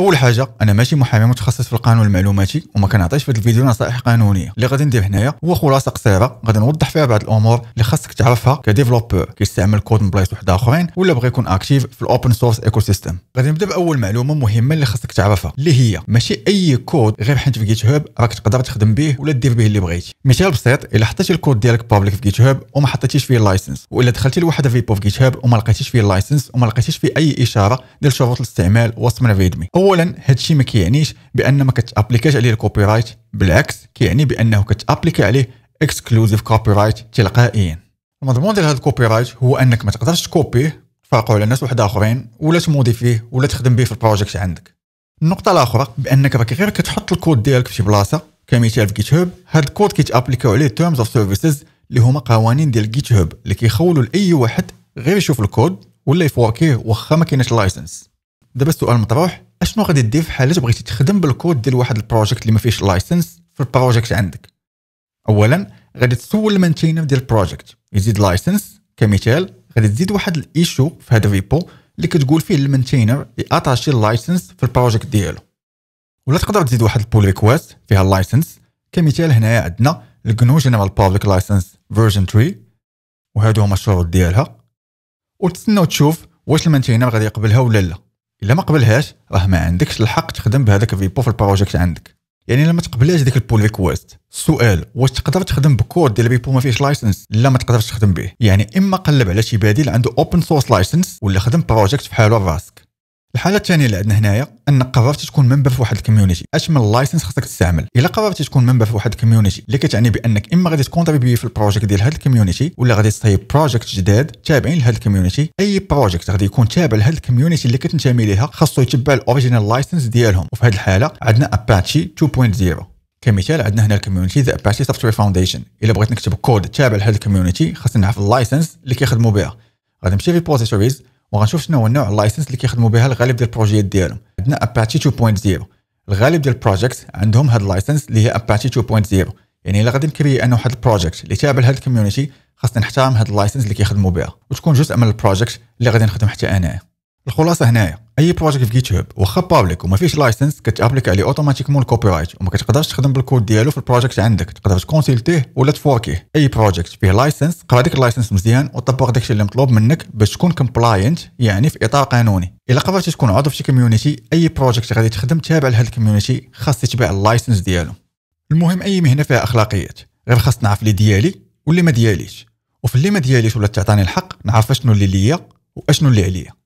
اول حاجه انا ماشي محامي متخصص في القانون المعلوماتي وما كنعطيش في هذا الفيديو نصائح قانونيه اللي غادي ندير هنايا هو خلاصه قصيره غادي نوضح فيها بعض الامور اللي خاصك تعرفها كديفلوبر كيستعمل كود من بلايص وحده اخرين ولا بغى يكون اكتيف في الاوبن سورس ايكو سيستم غادي نبدا باول معلومه مهمه اللي خاصك تعرفها اللي هي ماشي اي كود غير حيت في جيت هاب راك تقدر تخدم به ولا دير به اللي بغيتي مثال بسيط الا حطيتي الكود ديالك بابليك في جيت هاب وما حطيتيش فيه لايسنس ولا دخلتي لواحد فيبو في جيت هاب وما لقيتيش فيه لايسنس وما لقيتيش فيه اي اشاره ديال شروط الاستعمال وصمنا فيدمي هو اولا هادشي ما كيعنيش بان ما كتابليكيش عليه الكوبي رايت بالعكس كيعني بانه كتابليكي عليه اكسكلوزيف كوبي رايت تلقائيا المضمون ديال هاد الكوبي رايت هو انك ما تقدرش تكوبيه تفرقوا على ناس واحد اخرين ولا تموديفيه ولا تخدم به في البروجيكت عندك النقطة الأخرى بأنك راك غير كتحط الكود ديالك في شي بلاصة كمثال في جيت هاب هاد الكود كيتابليكاو عليه تيرمز اوف سيرفيسز اللي هما قوانين ديال جيت هاب اللي كيخولوا لأي واحد غير يشوف الكود ولا يفوركيه واخا ما كايناش لايسنس دابا السؤال مطروح اشنو غادي دير في حاله بغيتي تخدم بالكود ديال واحد البروجيكت اللي ما فيهش لايسنس في البروجيكت عندك اولا غادي تسول المانتينر ديال البروجيكت يزيد لايسنس كمثال غادي تزيد واحد الايشو في هذا الريبو اللي كتقول فيه المانتينر ياتاشي اللايسنس في البروجيكت ديالو ولا تقدر تزيد واحد البول ريكويست فيها اللايسنس كمثال هنايا عندنا الجنو جنرال بابليك لايسنس فيرجن 3 وهادو هما الشروط ديالها وتسناو تشوف واش المانتينر غادي يقبلها ولا لا الا ما قبلهاش راه ما عندكش الحق تخدم بهذاك فيبو في البروجيكت عندك يعني الا ما تقبلهاش ديك البول ريكويست السؤال واش تقدر تخدم بكود ديال بيبو ما فيهش لايسنس لا ما تقدرش تخدم به يعني اما قلب على شي بديل عنده اوبن سورس لايسنس ولا خدم بروجيكت بحالو راسك الحاله الثانيه اللي عندنا هنايا انك قررت تكون منبر في واحد الكوميونيتي اش من لايسنس خاصك تستعمل الا قررت تكون منبر في واحد الكوميونيتي اللي كتعني بانك اما غادي تكونتريبيي في البروجيكت ديال هاد الكوميونيتي ولا غادي تصايب بروجيكت جداد تابعين لهاد الكوميونيتي اي بروجيكت غادي يكون تابع لهاد الكوميونيتي اللي كتنتمي ليها خاصو يتبع الاوريجينال لايسنس ديالهم وفي هاد الحاله عندنا اباتشي 2.0 كمثال عندنا هنا الكوميونيتي ذا اباتشي سوفتوير فاونديشن الا بغيت نكتب كود تابع لهاد الكوميونيتي خاصني نعرف اللايسنس اللي كيخدموا بها غادي نمشي في البوزيتوريز وغنشوف شنو هو نوع اللايسنس اللي كيخدموا بها الغالب ديال البروجيات ديالهم عندنا اباتشي 2.0 الغالب ديال البروجيكت عندهم هاد اللايسنس اللي هي اباتشي 2.0 يعني الا غادي نكري انا واحد البروجيكت اللي تابع لهاد الكوميونيتي خاصني نحترم هاد اللايسنس اللي كيخدموا بها وتكون جزء من البروجيكت اللي غادي نخدم حتى انايا الخلاصه هنايا اي بروجيكت في جيت هاب واخا بابليك وما فيش لايسنس كتابليك عليه اوتوماتيكمون الكوبي رايت وما كتقدرش تخدم بالكود ديالو في البروجيكت عندك تقدر تكونسلتيه ولا تفوركيه اي بروجيكت فيه لايسنس قرا ديك اللايسنس مزيان وطبق داكشي اللي مطلوب منك باش تكون كومبلاينت يعني في اطار قانوني الا قررتي تكون عضو في شي كوميونيتي اي بروجيكت غادي تخدم تابع لهاد الكوميونيتي خاص يتبع اللايسنس ديالو المهم اي مهنه فيها اخلاقيات غير خاص نعرف اللي ديالي واللي ما دياليش وفي اللي ما دياليش ولا تعطاني الحق نعرف اشنو اللي ليا واشنو اللي عليا